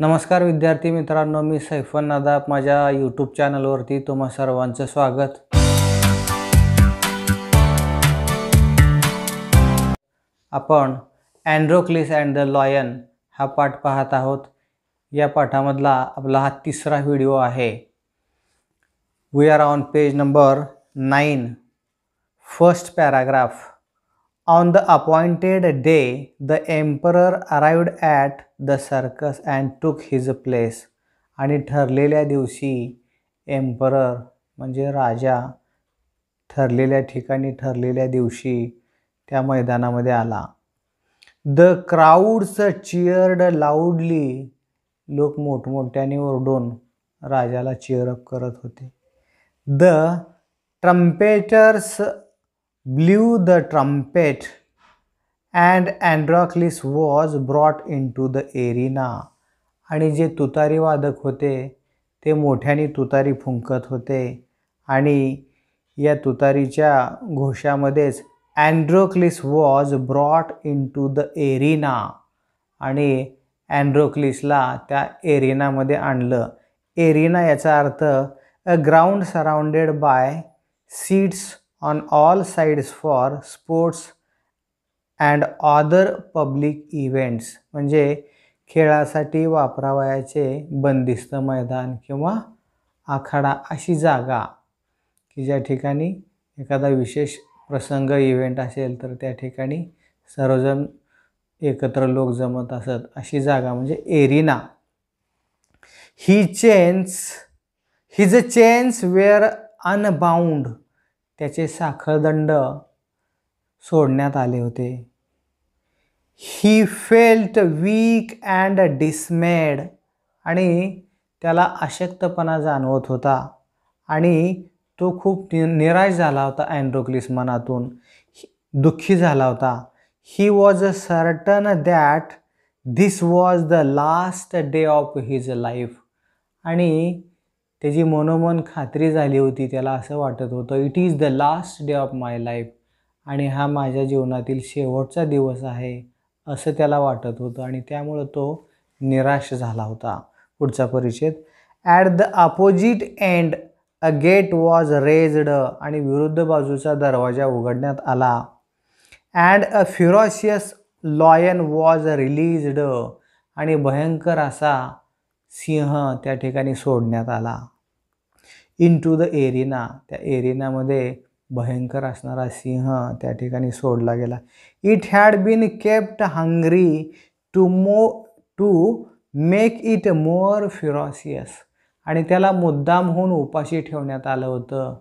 नमस्कार विद्यार्थी मित्रांनो मी सैफन नादाब माझ्या यूट्यूब चॅनलवरती तुम्हा सर्वांचं स्वागत आपण अँड्रोक्लिस अँड द लॉयन हा पाठ पाहत आहोत या पाठामधला आपला हा तिसरा व्हिडिओ आहे we are on page number nine first paragraph on the appointed day the emperor arrived at the circus and took his place आणि ठरलेल्या दिवशी एम्परर म्हणजे राजा ठरलेल्या ठिकाणी ठरलेल्या दिवशी त्या मैदानामध्ये आला द क्राऊड्स चिअर्ड लाऊडली लोक मोठमोठ्याने ओरडून राजाला चिअरअप करत होते the trumpeters blew the trumpet and Androcles was brought in to the arena आणि जे तुतारी वादक होते ते मोठ्याने तुतारी फुंकत होते आणि या तुतारीच्या घोषामध्येच Androcles was brought in to the arena आणि अँड्रोक्लिसला त्या एरिनामध्ये आणलं एरिना याचा अर्थ a ground surrounded by seats on all sides for sports and other public events म्हणजे खेळासाठी वापरावयाचे बंदिस्त मैदान किंवा आखाडा अशी जागा की ज्या ठिकाणी एखादा विशेष प्रसंग इव्हेंट असेल तर त्या ठिकाणी सर्वजण एकत्र लोक जमत असत अशी जागा म्हणजे arena his chains his chains were unbound त्याचे साखळदंड सोडण्यात आले होते he felt weak and dismayed आणि त्याला अशक्तपणा जाणवत होता आणि तो खूप नि निराश झाला होता अँड्रोक्लिस मनातून दुःखी झाला होता he was a certain that this was the last day of his life आणि त्याची मनोमन खात्री झाली होती त्याला असं वाटत होतं it is the last day of my life आणि हा माझ्या जीवनातील शेवटचा दिवस आहे असं त्याला वाटत होतं आणि त्यामुळं तो निराश झाला होता पुढचा परिच्छेद at the opposite end a gate was raised आणि विरुद्ध बाजूचा दरवाजा उघडण्यात आला and a ferocious lion was released आणि भयंकर असा सिंह त्या ठिकाणी सोडण्यात आला इन टू द एरिना त्या एरिनामध्ये भयंकर असणारा सिंह त्या ठिकाणी सोडला गेला it had been kept hungry to मो to make it more ferocious आणि त्याला मुद्दाम होऊन उपाशी ठेवण्यात आलं होतं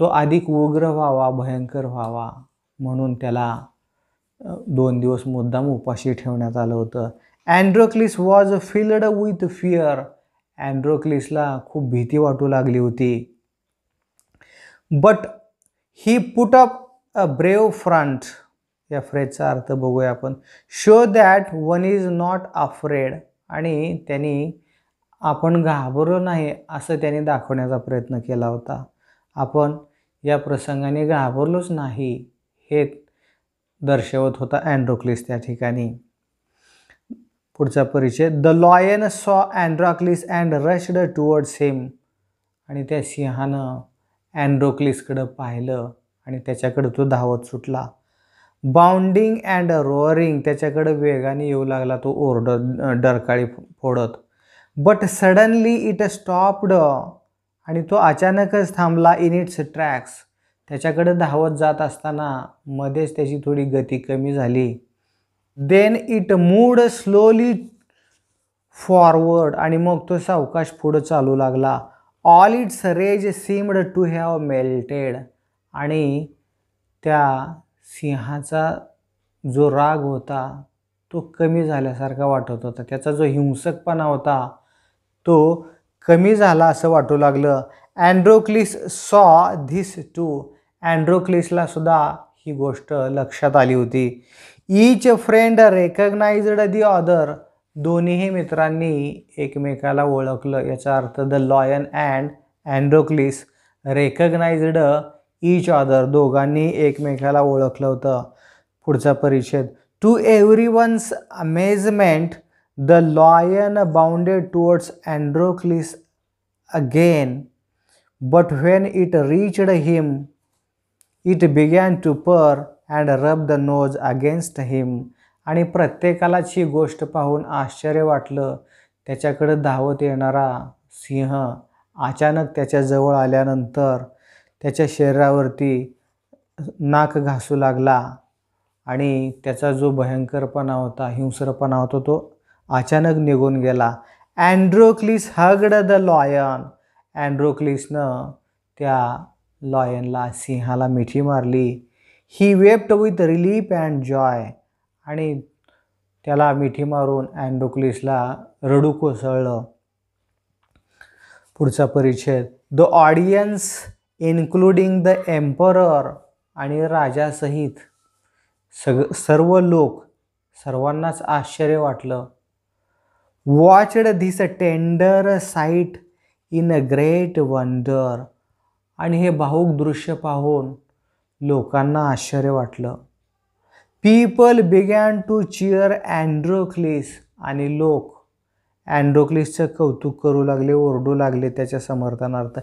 तो अधिक उग्र व्हावा भयंकर व्हावा म्हणून त्याला दोन दिवस मुद्दाम उपाशी ठेवण्यात आलं होतं Androcles was filled with fear अँड्रोक्लिसला खूप भीती वाटू लागली होती but he put up a brave front या फ्रेजचा अर्थ बघूया आपण show that one is not afraid आणि त्यांनी आपण घाबरलो नाही असं त्यांनी दाखवण्याचा प्रयत्न केला होता आपण या प्रसंगाने घाबरलोच नाही हे दर्शवत होता अँड्रोक्लिस त्या ठिकाणी पुढचा परिचय द लॉयन सॉ अँड्रॉक्लिस अँड रशड टुवर्ड्स हिम आणि त्या सिंहानं अँड्रोक्लिसकडं पाहिलं आणि त्याच्याकडं तो धावत सुटला बाउंडिंग अँड रोअरिंग त्याच्याकडं वेगाने येऊ लागला तो ओरड डरकाळी फोडत बट सडनली इट स्टॉप्ड आणि तो अचानकच थांबला इन इट्स ट्रॅक्स त्याच्याकडं धावत जात असताना मध्येच त्याची थोडी गती कमी झाली then it moved slowly forward आणि मग तो सावकाश पुढं चालू लागला all its rage seemed to have melted आणि त्या सिंहाचा जो राग होता तो कमी झाल्यासारखा वाटत होता त्याचा जो हिंसकपणा होता तो कमी झाला असं वाटू लागलं अँड्रोक्लिस सॉ धिस टू अँड्रोक्लिसला सुद्धा ही गोष्ट लक्षात आली होती each friend recognised the other दोन्हीही मित्रांनी एकमेकाला ओळखलं याचा अर्थ the lion and Androcles recognised each other दोघांनी एकमेकाला ओळखलं होतं पुढचा परिच्छेद to everyone's amazement the lion bounded towards Androcles again but when it reached him it began to purr and rub the nose against him आणि प्रत्येकालाच ही गोष्ट पाहून आश्चर्य वाटलं त्याच्याकडं धावत येणारा सिंह अचानक त्याच्याजवळ आल्यानंतर त्याच्या शरीरावरती नाक घासू लागला आणि त्याचा जो भयंकरपणा होता हिंसरपणा होता तो अचानक निघून गेला अँड्रोक्लिस हगड द लॉयन अँड्रोक्लिसनं त्या लॉयनला सिंहाला मिठी मारली he wept with relief and joy आणि त्याला मिठी मारून अँडोक्लिसला रडू कोसळलं पुढचा परिच्छेद the audience including the emperor आणि राजासहित सग सर्व लोक सर्वांनाच आश्चर्य वाटलं watched this a tender sight in a great wonder आणि हे भाऊक दृश्य पाहून लोकांना आश्चर्य वाटलं people began to cheer Androcles आणि लोक अँड्रोक्लिसचं कौतुक करू लागले ओरडू लागले त्याच्या समर्थनार्थ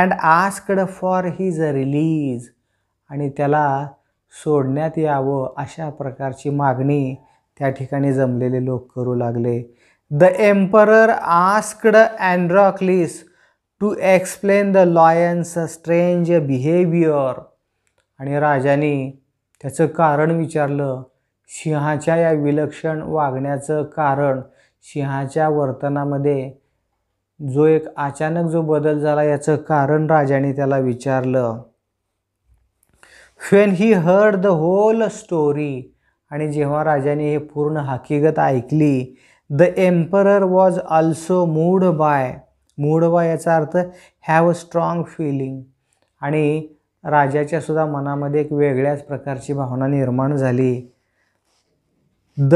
and asked for his release आणि त्याला सोडण्यात यावं अशा प्रकारची मागणी त्या ठिकाणी जमलेले लोक करू लागले the emperor asked Androcles to explain the lion's strange behaviour आणि राजाने त्याचं कारण विचारलं सिंहाच्या या विलक्षण वागण्याचं कारण सिंहाच्या वर्तनामध्ये जो एक अचानक जो बदल झाला याचं कारण राजाने त्याला विचारलं when he heard the whole story आणि जेव्हा राजाने हे पूर्ण हकीकत ऐकली the emperor was also moved by moved by याचा अर्थ हॅव अ स्ट्रॉंग फिलिंग आणि राजाच्या सुद्धा मनामध्ये एक वेगळ्याच प्रकारची भावना निर्माण झाली the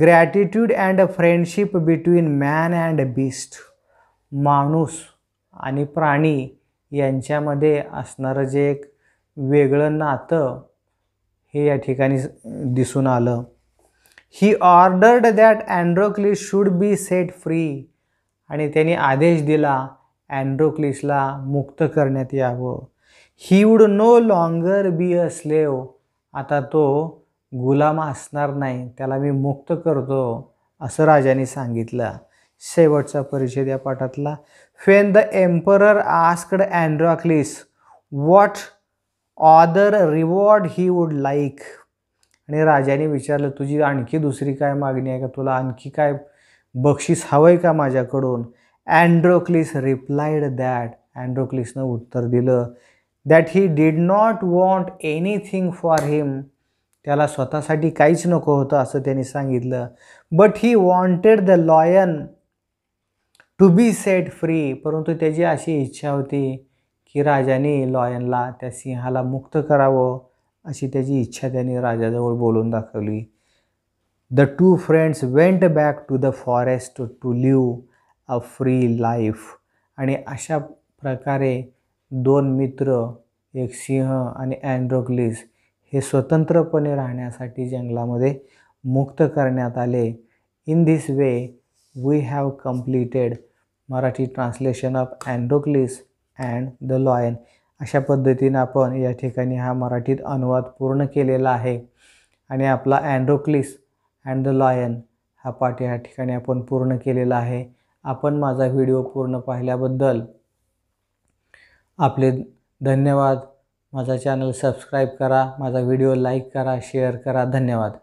gratitude and a friendship between man and beast माणूस आणि प्राणी यांच्यामध्ये असणारं जे एक वेगळं नातं हे या ठिकाणी दिसून आलं he ordered that Androcles should be set free आणि त्यांनी आदेश दिला अँड्रोक्लिसला मुक्त करण्यात यावं he would no longer be a slave आता तो गुलाम असणार नाही त्याला मी मुक्त करतो असं राजाने सांगितलं शेवटचा परिचय या पाठातला when the emperor asked Androcles what other reward he would like आणि राजाने विचारलं तुझी आणखी दुसरी काय मागणी आहे का तुला आणखी काय बक्षीस हवं आहे का माझ्याकडून अँड्रोक्लिस रिप्लायड दॅट अँड्रोक्लिसनं उत्तर दिलं that he did not want anything for him त्याला स्वतःसाठी काहीच नको होतं असं त्यांनी सांगितलं but he wanted the lion to be set free परंतु त्याची अशी इच्छा होती की राजाने लॉयनला त्या सिंहाला मुक्त करावं अशी त्याची इच्छा त्यांनी राजाजवळ बोलून दाखवली the two friends went back to the forest to live a free life आणि अशा प्रकारे दोन मित्र एक सिंह आणि अँड्रोग्लिस हे स्वतंत्रपणे राहण्यासाठी जंगलामध्ये मुक्त करण्यात आले in this way we have completed Marathi translation of Androcles and the lion अशा पद्धतीनं आपण या ठिकाणी हा मराठीत अनुवाद पूर्ण केलेला आहे आणि आपला अँड्रोक्लिस अँड द लॉयन हा पाठ या ठिकाणी आपण पूर्ण केलेला आहे आपण माझा व्हिडिओ पूर्ण पाहिल्याबद्दल आपले धन्यवाद माझा चॅनल सबस्क्राईब करा माझा व्हिडिओ लाईक करा शेअर करा धन्यवाद